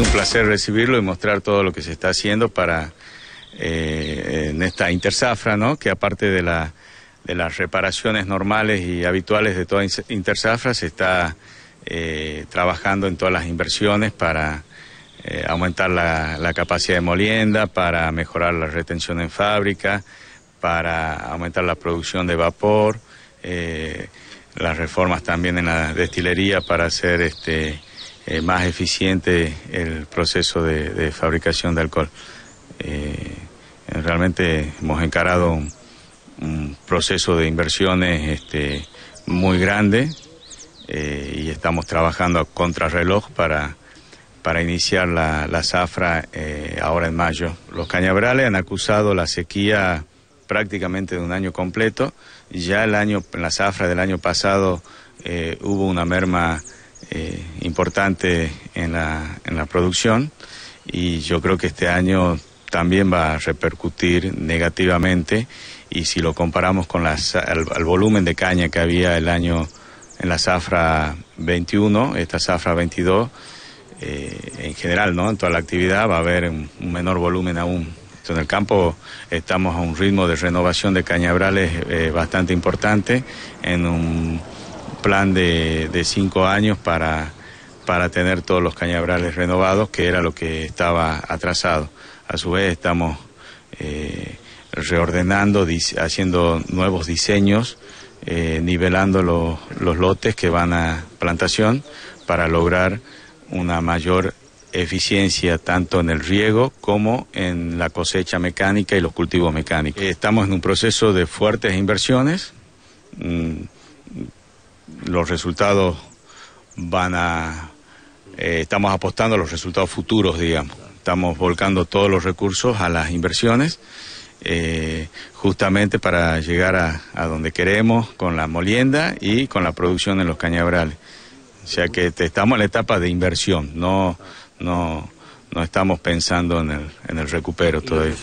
un placer recibirlo y mostrar todo lo que se está haciendo para eh, en esta intersafra, ¿no? que aparte de, de las reparaciones normales y habituales de toda intersafra, se está eh, trabajando en todas las inversiones para eh, aumentar la, la, capacidad de molienda, para mejorar la retención en fábrica, para aumentar la producción de vapor, las reformas también en la destilería para hacer este, eh, más eficiente el proceso de, fabricación de alcohol. Eh, realmente hemos encarado un, proceso de inversiones este, muy grande eh, y estamos trabajando a contrarreloj para, para iniciar la, la zafra ahora en mayo. Los cañabrales han acusado la sequía prácticamente de un año completo. Ya el año, en la zafra del año pasado hubo una merma eh, importante en la, en la producción y yo creo que este año también va a repercutir negativamente y si lo comparamos con el volumen de caña que había el año en la zafra 21, esta zafra 22, eh, en general, ¿no? En toda la actividad va a haber un, menor volumen aún. en el campo estamos a un ritmo de renovación de caña eh, bastante importante, en un plan de, cinco años para, para tener todos los cañabrales renovados, que era lo que estaba atrasado. A su vez estamos eh, reordenando, haciendo nuevos diseños, eh, nivelando los los lotes que van a plantación para lograr una mayor eficiencia tanto en el riego como en la cosecha mecánica y los cultivos mecánicos. Estamos en un proceso de fuertes inversiones, mm, los resultados van a... Eh, estamos apostando a los resultados futuros, digamos. Estamos volcando todos los recursos a las inversiones, eh, justamente para llegar a, donde queremos con la molienda y con la producción en los cañabrales. O sea que estamos en la etapa de inversión, no, no, no estamos pensando en el, en el recupero todavía.